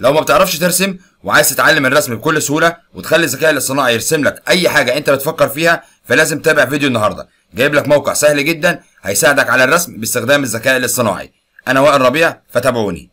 لو ما بتعرفش ترسم وعايز تتعلم الرسم بكل سهوله وتخلي الذكاء الاصطناعي يرسم لك اي حاجه انت بتفكر فيها فلازم تتابع فيديو النهارده جايب لك موقع سهل جدا هيساعدك على الرسم باستخدام الذكاء الاصطناعي انا وائل ربيع فتابعوني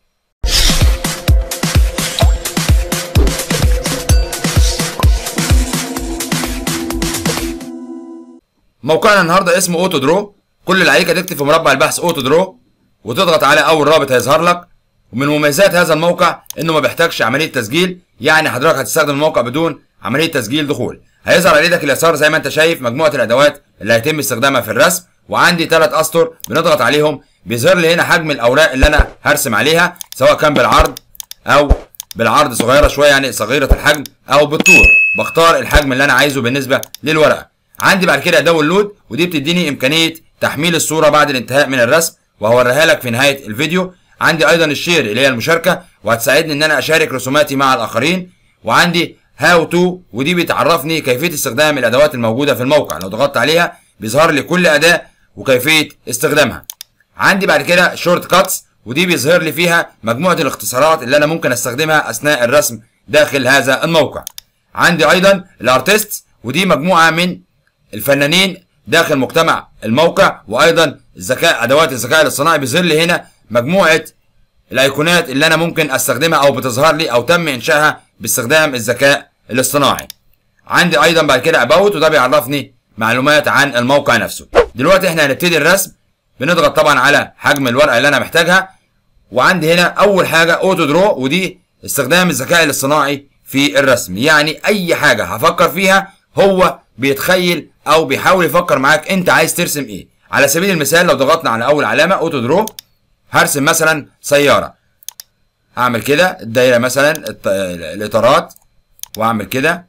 موقعنا النهارده اسمه اوتو درو كل اللي عليك هتكتب في مربع البحث اوتو درو وتضغط على اول رابط هيظهر لك ومن مميزات هذا الموقع انه ما بيحتاجش عمليه تسجيل يعني حضرتك هتستخدم الموقع بدون عمليه تسجيل دخول هيظهر على ايدك اليسار زي ما انت شايف مجموعه الادوات اللي هيتم استخدامها في الرسم وعندي ثلاث اسطر بنضغط عليهم بيظهر لي هنا حجم الاوراق اللي انا هرسم عليها سواء كان بالعرض او بالعرض صغيره شويه يعني صغيره الحجم او بالطول بختار الحجم اللي انا عايزه بالنسبه للورقه عندي بعد كده داونلود اللود ودي بتديني امكانيه تحميل الصوره بعد الانتهاء من الرسم وهوريها لك في نهايه الفيديو عندي ايضا الشير اللي هي المشاركه وهتساعدني ان انا اشارك رسوماتي مع الاخرين وعندي هاو تو ودي بتعرفني كيفيه استخدام الادوات الموجوده في الموقع لو ضغطت عليها بيظهر لي كل اداه وكيفيه استخدامها عندي بعد كده شورت كاتس ودي بيظهر لي فيها مجموعه الاختصارات اللي انا ممكن استخدمها اثناء الرسم داخل هذا الموقع عندي ايضا الارتست ودي مجموعه من الفنانين داخل مجتمع الموقع وايضا الذكاء ادوات الذكاء الاصطناعي بيظهر لي هنا مجموعه الايقونات اللي انا ممكن استخدمها او بتظهر لي او تم انشائها باستخدام الذكاء الاصطناعي عندي ايضا بعد كده اباوت وده بيعرفني معلومات عن الموقع نفسه دلوقتي احنا هنبتدي الرسم بنضغط طبعا على حجم الورقه اللي انا محتاجها وعندي هنا اول حاجه اوتو درو ودي استخدام الذكاء الاصطناعي في الرسم يعني اي حاجه هفكر فيها هو بيتخيل او بيحاول يفكر معاك انت عايز ترسم ايه على سبيل المثال لو ضغطنا على اول علامه اوتو درو هرسم مثلا سياره هعمل كده الدايره مثلا الاطارات واعمل كده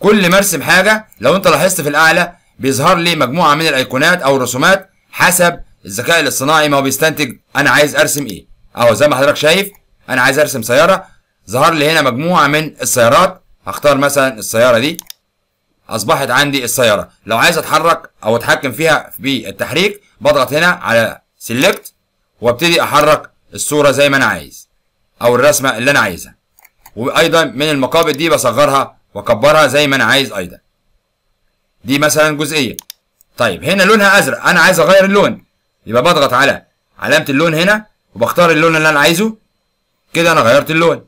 كل ما ارسم حاجه لو انت لاحظت في الاعلى بيظهر لي مجموعه من الايقونات او الرسومات حسب الذكاء الاصطناعي ما هو بيستنتج انا عايز ارسم ايه اهو زي ما حضرتك شايف انا عايز ارسم سياره ظهر لي هنا مجموعه من السيارات هختار مثلا السياره دي اصبحت عندي السياره لو عايز اتحرك او اتحكم فيها بالتحريك بضغط هنا على سيلكت وابتدي احرك الصوره زي ما انا عايز او الرسمه اللي انا عايزها وايضا من المقابض دي بصغرها واكبرها زي ما انا عايز ايضا دي مثلا جزئيه طيب هنا لونها ازرق انا عايز اغير اللون يبقى بضغط على علامه اللون هنا وبختار اللون اللي انا عايزه كده انا غيرت اللون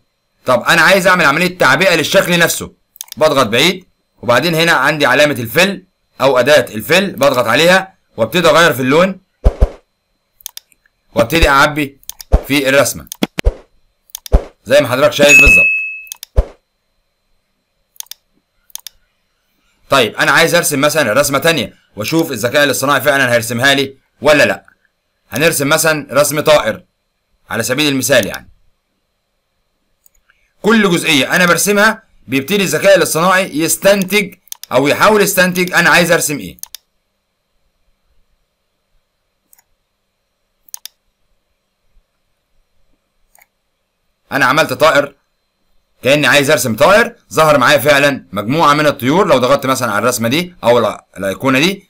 طب انا عايز اعمل عمليه تعبئه للشكل نفسه بضغط بعيد وبعدين هنا عندي علامه الفل او اداه الفل بضغط عليها وابتدي اغير في اللون وابتدي اعبي في الرسمه زي ما حضرتك شايف بالظبط طيب انا عايز ارسم مثلا رسمه ثانيه واشوف الذكاء الاصطناعي فعلا هيرسمها لي ولا لا هنرسم مثلا رسم طائر على سبيل المثال يعني كل جزئيه انا برسمها بيبتدي الذكاء الاصطناعي يستنتج او يحاول يستنتج انا عايز ارسم ايه انا عملت طائر كاني عايز ارسم طائر ظهر معايا فعلا مجموعه من الطيور لو ضغطت مثلا على الرسمه دي او الايقونه دي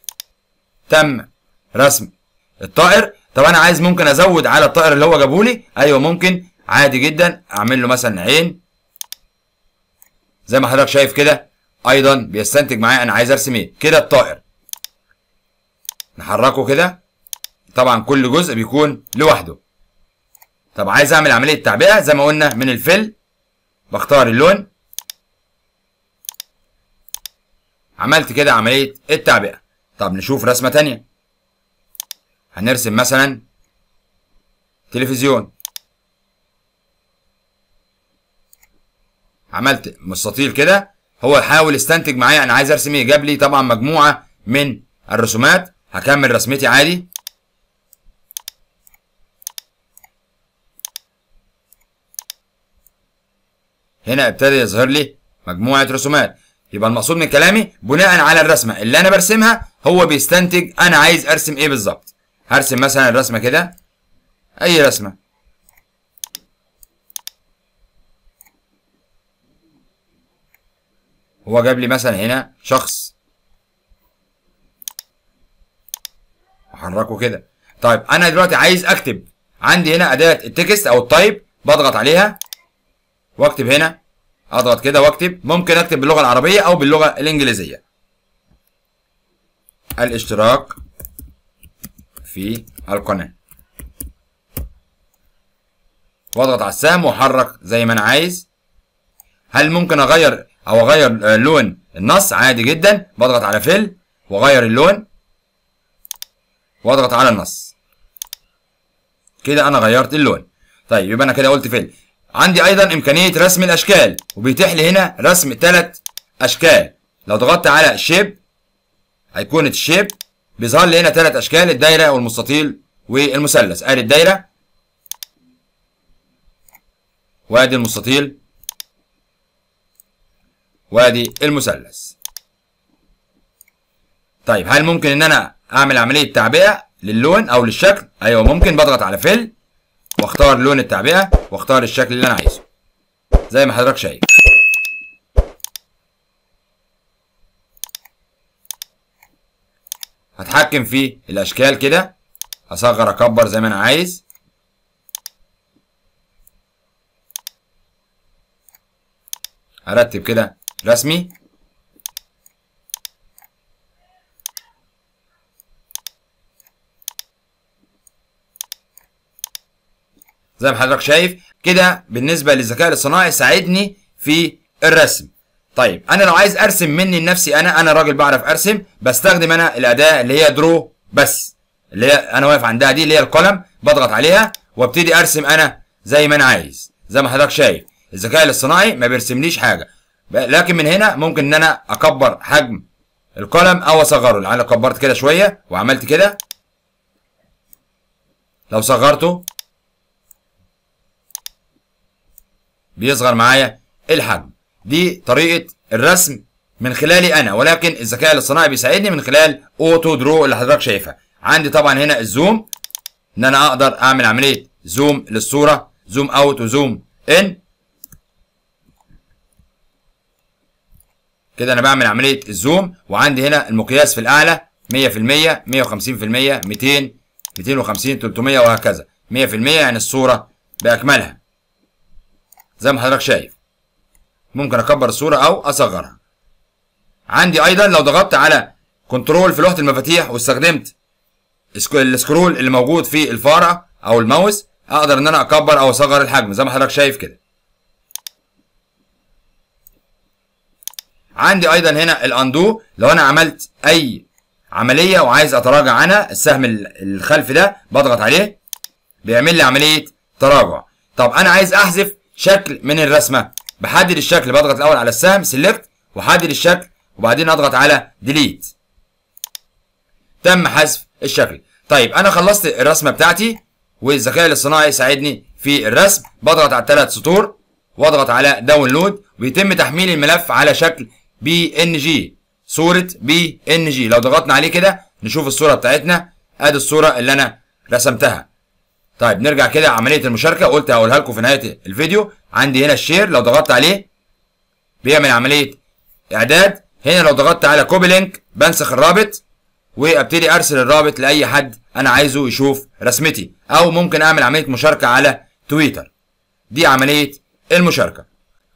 تم رسم الطائر طب انا عايز ممكن ازود على الطائر اللي هو جابه لي ايوه ممكن عادي جدا اعمل له مثلا عين زي ما حضرتك شايف كده ايضا بيستنتج معايا انا عايز ارسم ايه كده الطائر نحركه كده طبعا كل جزء بيكون لوحده طب عايز اعمل عمليه تعبئه زي ما قلنا من الفل بختار اللون عملت كده عمليه التعبئه طب نشوف رسمه ثانيه هنرسم مثلا تلفزيون عملت مستطيل كده هو حاول يستنتج معايا انا عايز ارسم ايه جاب لي طبعا مجموعه من الرسومات هكمل رسمتي عادي هنا ابتدى يظهر لي مجموعه رسومات يبقى المقصود من كلامي بناء على الرسمه اللي انا برسمها هو بيستنتج انا عايز ارسم ايه بالظبط هرسم مثلا الرسمه كده اي رسمه هو جاب لي مثلا هنا شخص احركه كده طيب انا دلوقتي عايز اكتب عندي هنا اداه التكست او التايب بضغط عليها واكتب هنا اضغط كده واكتب ممكن اكتب باللغه العربيه او باللغه الانجليزيه الاشتراك في القناه واضغط على السهم واحرك زي ما انا عايز هل ممكن اغير او اغير لون النص عادي جدا بضغط على فل واغير اللون واضغط على النص كده انا غيرت اللون طيب يبقى انا كده قلت فيل عندي ايضا امكانيه رسم الاشكال وبيتيح لي هنا رسم ثلاث اشكال لو ضغطت على شيب ايقونه الشيب بيظهر لي هنا ثلاث اشكال الدايره والمستطيل والمثلث ادي الدايره وادي المستطيل وادي المثلث طيب هل ممكن ان انا اعمل عمليه تعبئه للون او للشكل ايوه ممكن بضغط على فيل واختار لون التعبئه واختار الشكل اللي انا عايزه زي ما حضرتك شايف هتحكم في الاشكال كده اصغر اكبر زي ما انا عايز ارتب كده رسمي زي ما حضرتك شايف كده بالنسبه للذكاء الاصطناعي ساعدني في الرسم طيب انا لو عايز ارسم مني لنفسي انا انا راجل بعرف ارسم بستخدم انا الاداه اللي هي درو بس اللي هي انا واقف عندها دي اللي هي القلم بضغط عليها وابتدي ارسم انا زي ما انا عايز زي ما حضرتك شايف الذكاء الاصطناعي ما بيرسمليش حاجه لكن من هنا ممكن ان انا اكبر حجم القلم او اصغره يعني لو كبرت كده شويه وعملت كده لو صغرته بيصغر معايا الحجم دي طريقه الرسم من خلالي انا ولكن الذكاء الاصطناعي بيساعدني من خلال اوتو درو اللي حضرتك شايفها عندي طبعا هنا الزوم ان انا اقدر اعمل عمليه زوم للصوره زوم اوت وزوم ان كده انا بعمل عمليه الزوم وعندي هنا المقياس في الاعلى 100% 150% 200 250 300 وهكذا 100% يعني الصوره باكملها زي ما حضرتك شايف ممكن اكبر الصوره او اصغرها عندي ايضا لو ضغطت على كنترول في لوحه المفاتيح واستخدمت السكرول اللي موجود في الفاره او الماوس اقدر ان انا اكبر او اصغر الحجم زي ما حضرتك شايف كده عندي ايضا هنا الاندو لو انا عملت اي عمليه وعايز اتراجع عنها السهم الخلفي ده بضغط عليه بيعمل لي عمليه تراجع طب انا عايز احذف شكل من الرسمه بحدد الشكل بضغط الاول على السهم سيلكت واحدد الشكل وبعدين اضغط على ديليت تم حذف الشكل طيب انا خلصت الرسمه بتاعتي والذكاء الاصطناعي ساعدني في الرسم بضغط على الثلاث سطور واضغط على داونلود ويتم تحميل الملف على شكل بي ان جي صوره بي ان جي لو ضغطنا عليه كده نشوف الصوره بتاعتنا ادي الصوره اللي انا رسمتها طيب نرجع كده عمليه المشاركه قلت هقولها لكم في نهايه الفيديو عندي هنا الشير لو ضغطت عليه بيعمل عمليه اعداد هنا لو ضغطت على كوبي لينك بنسخ الرابط وابتدي ارسل الرابط لاي حد انا عايزه يشوف رسمتي او ممكن اعمل عمليه مشاركه على تويتر دي عمليه المشاركه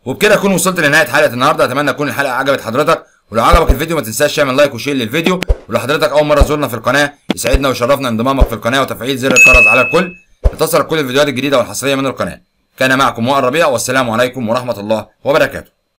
وبكده اكون وصلت لنهايه حلقه النهارده اتمنى تكون الحلقه عجبت حضرتك ولو عجبك الفيديو ما تنساش تعمل لايك وشير للفيديو ولو حضرتك اول مره زورنا في القناه يسعدنا ويشرفنا انضمامك في القناه وتفعيل زر الجرس على الكل لتصلك كل الفيديوهات الجديدة والحصرية من القناة كان معكم وائل ربيع والسلام عليكم ورحمة الله وبركاته